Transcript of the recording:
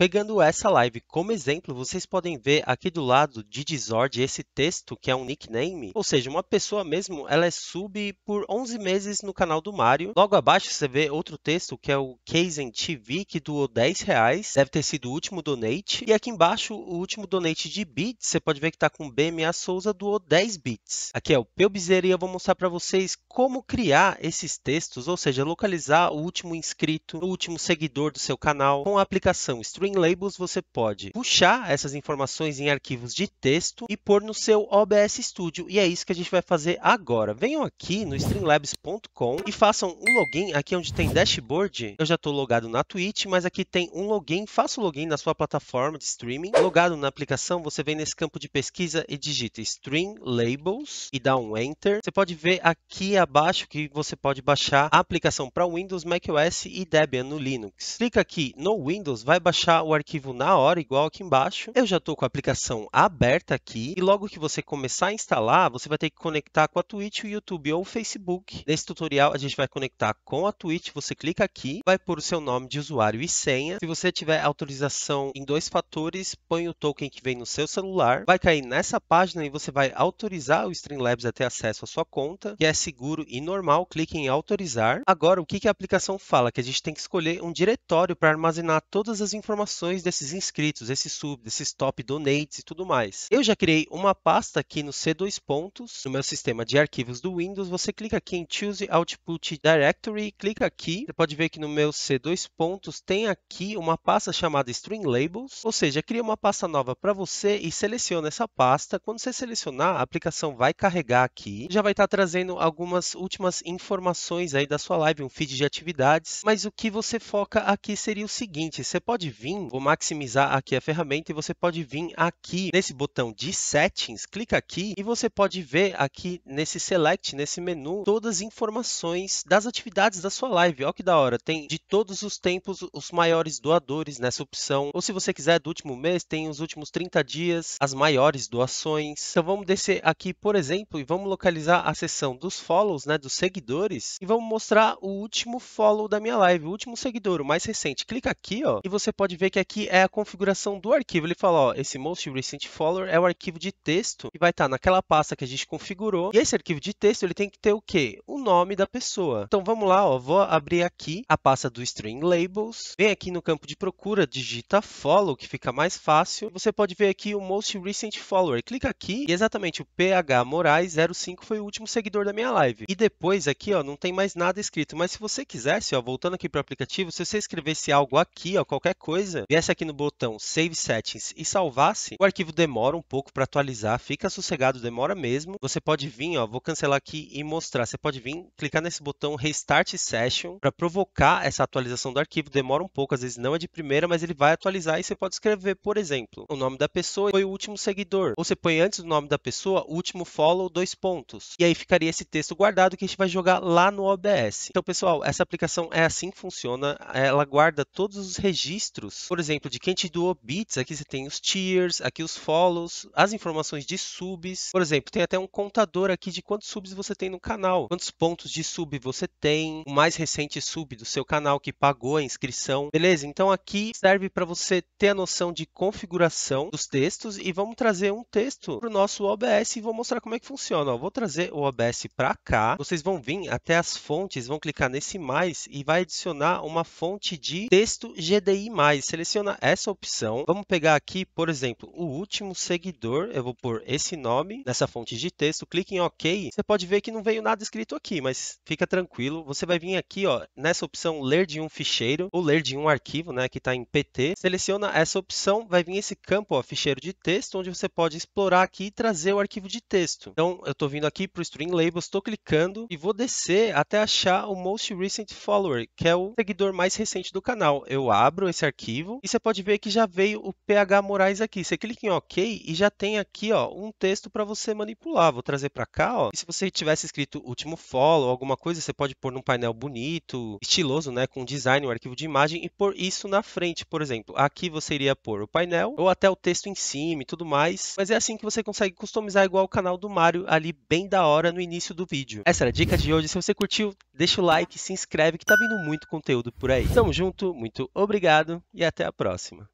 Pegando essa live como exemplo, vocês podem ver aqui do lado de Disord esse texto que é um nickname, ou seja, uma pessoa mesmo, ela é sub por 11 meses no canal do Mario. Logo abaixo você vê outro texto que é o Kazen TV que doou 10 reais, deve ter sido o último donate. E aqui embaixo o último donate de bits, você pode ver que está com BMA Souza doou 10 bits. Aqui é o Peu e eu vou mostrar para vocês como criar esses textos, ou seja, localizar o último inscrito, o último seguidor do seu canal com a aplicação Stream em Labels você pode puxar essas informações em arquivos de texto e pôr no seu OBS Studio. E é isso que a gente vai fazer agora. Venham aqui no streamlabs.com e façam um login aqui é onde tem dashboard. Eu já estou logado na Twitch, mas aqui tem um login. Faça o login na sua plataforma de streaming. Logado na aplicação, você vem nesse campo de pesquisa e digita Stream Labels e dá um Enter. Você pode ver aqui abaixo que você pode baixar a aplicação para Windows, macOS e Debian no Linux. Clica aqui no Windows, vai baixar o arquivo na hora, igual aqui embaixo. Eu já estou com a aplicação aberta aqui e logo que você começar a instalar, você vai ter que conectar com a Twitch, o YouTube ou o Facebook. Nesse tutorial, a gente vai conectar com a Twitch, você clica aqui, vai pôr o seu nome de usuário e senha. Se você tiver autorização em dois fatores, põe o token que vem no seu celular, vai cair nessa página e você vai autorizar o Streamlabs a ter acesso à sua conta, que é seguro e normal, clique em autorizar. Agora, o que a aplicação fala? Que a gente tem que escolher um diretório para armazenar todas as informações informações desses inscritos, esse sub, desses top donates e tudo mais. Eu já criei uma pasta aqui no C2 pontos, no meu sistema de arquivos do Windows. Você clica aqui em Choose Output Directory, clica aqui. Você pode ver que no meu C2 pontos tem aqui uma pasta chamada String Labels, ou seja, cria uma pasta nova para você e seleciona essa pasta. Quando você selecionar, a aplicação vai carregar aqui, já vai estar trazendo algumas últimas informações aí da sua live, um feed de atividades. Mas o que você foca aqui seria o seguinte: você pode vir vir, vou maximizar aqui a ferramenta e você pode vir aqui nesse botão de settings, clica aqui e você pode ver aqui nesse select, nesse menu, todas as informações das atividades da sua live. Olha que da hora, tem de todos os tempos os maiores doadores nessa opção. Ou se você quiser do último mês, tem os últimos 30 dias, as maiores doações. Então vamos descer aqui, por exemplo, e vamos localizar a seção dos follows, né, dos seguidores, e vamos mostrar o último follow da minha live, o último seguidor, o mais recente. Clica aqui, ó, e você pode vê que aqui é a configuração do arquivo. Ele fala, ó, esse most recent follower é o arquivo de texto que vai estar tá naquela pasta que a gente configurou. E esse arquivo de texto, ele tem que ter o quê? O nome da pessoa. Então vamos lá, ó, vou abrir aqui a pasta do string labels. Vem aqui no campo de procura, digita follow, que fica mais fácil. Você pode ver aqui o most recent follower. Clica aqui e exatamente o PH Moraes 05 foi o último seguidor da minha live. E depois aqui, ó, não tem mais nada escrito, mas se você quisesse, ó, voltando aqui para o aplicativo, se você escrevesse algo aqui, ó, qualquer coisa, pesquisa, viesse aqui no botão Save Settings e salvasse, o arquivo demora um pouco para atualizar, fica sossegado, demora mesmo. Você pode vir, ó, vou cancelar aqui e mostrar. Você pode vir, clicar nesse botão Restart Session para provocar essa atualização do arquivo. Demora um pouco, às vezes não é de primeira, mas ele vai atualizar e você pode escrever, por exemplo, o nome da pessoa foi o último seguidor. Ou você põe antes do nome da pessoa, último follow, dois pontos. E aí ficaria esse texto guardado que a gente vai jogar lá no OBS. Então, pessoal, essa aplicação é assim que funciona. Ela guarda todos os registros por exemplo, de quem te doou bits, aqui você tem os tiers, aqui os follows, as informações de subs. Por exemplo, tem até um contador aqui de quantos subs você tem no canal, quantos pontos de sub você tem, o mais recente sub do seu canal que pagou a inscrição. Beleza? Então aqui serve para você ter a noção de configuração dos textos e vamos trazer um texto para o nosso OBS e vou mostrar como é que funciona. Ó, vou trazer o OBS para cá. Vocês vão vir até as fontes, vão clicar nesse mais e vai adicionar uma fonte de texto GDI+ seleciona essa opção. Vamos pegar aqui, por exemplo, o último seguidor. Eu vou pôr esse nome nessa fonte de texto. Clique em OK. Você pode ver que não veio nada escrito aqui, mas fica tranquilo. Você vai vir aqui, ó, nessa opção ler de um ficheiro ou ler de um arquivo, né, que está em PT. Seleciona essa opção, vai vir esse campo, ó, ficheiro de texto, onde você pode explorar aqui e trazer o arquivo de texto. Então, eu estou vindo aqui para o String Labels, estou clicando e vou descer até achar o Most Recent Follower, que é o seguidor mais recente do canal. Eu abro esse arquivo arquivo. E você pode ver que já veio o PH Moraes aqui. Você clica em OK e já tem aqui ó, um texto para você manipular. Vou trazer para cá. Ó. E se você tivesse escrito último follow, alguma coisa, você pode pôr num painel bonito, estiloso, né, com design, um arquivo de imagem e pôr isso na frente. Por exemplo, aqui você iria pôr o painel ou até o texto em cima e tudo mais. Mas é assim que você consegue customizar igual o canal do Mario ali bem da hora no início do vídeo. Essa era a dica de hoje. Se você curtiu, deixa o like, se inscreve que tá vindo muito conteúdo por aí. Tamo junto, muito obrigado e até até a próxima!